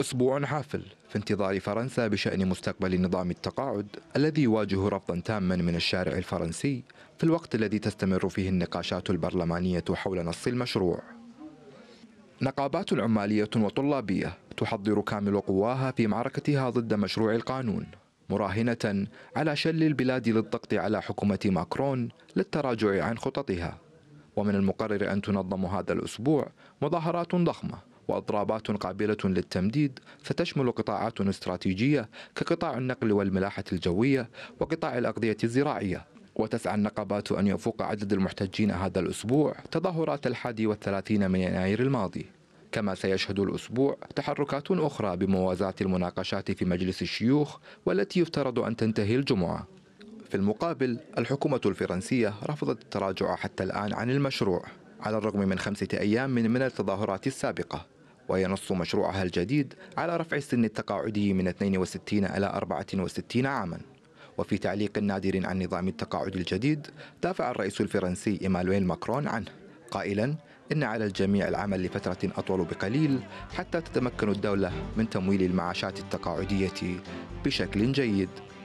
أسبوع حافل في انتظار فرنسا بشأن مستقبل نظام التقاعد الذي يواجه رفضا تاما من الشارع الفرنسي في الوقت الذي تستمر فيه النقاشات البرلمانية حول نص المشروع نقابات عمالية وطلابية تحضر كامل قواها في معركتها ضد مشروع القانون مراهنة على شل البلاد للضغط على حكومة ماكرون للتراجع عن خططها ومن المقرر أن تنظم هذا الأسبوع مظاهرات ضخمة وأضرابات قابلة للتمديد فتشمل قطاعات استراتيجية كقطاع النقل والملاحة الجوية وقطاع الأغذية الزراعية وتسعى النقابات أن يفوق عدد المحتجين هذا الأسبوع تظاهرات الحادي والثلاثين من يناير الماضي كما سيشهد الأسبوع تحركات أخرى بموازاة المناقشات في مجلس الشيوخ والتي يفترض أن تنتهي الجمعة في المقابل الحكومة الفرنسية رفضت التراجع حتى الآن عن المشروع على الرغم من خمسة أيام من, من التظاهرات السابقة وينص مشروعها الجديد على رفع سن التقاعدي من 62 إلى 64 عاماً وفي تعليق نادر عن نظام التقاعد الجديد دافع الرئيس الفرنسي إيمانويل ماكرون عنه قائلا إن على الجميع العمل لفترة أطول بقليل حتى تتمكن الدولة من تمويل المعاشات التقاعدية بشكل جيد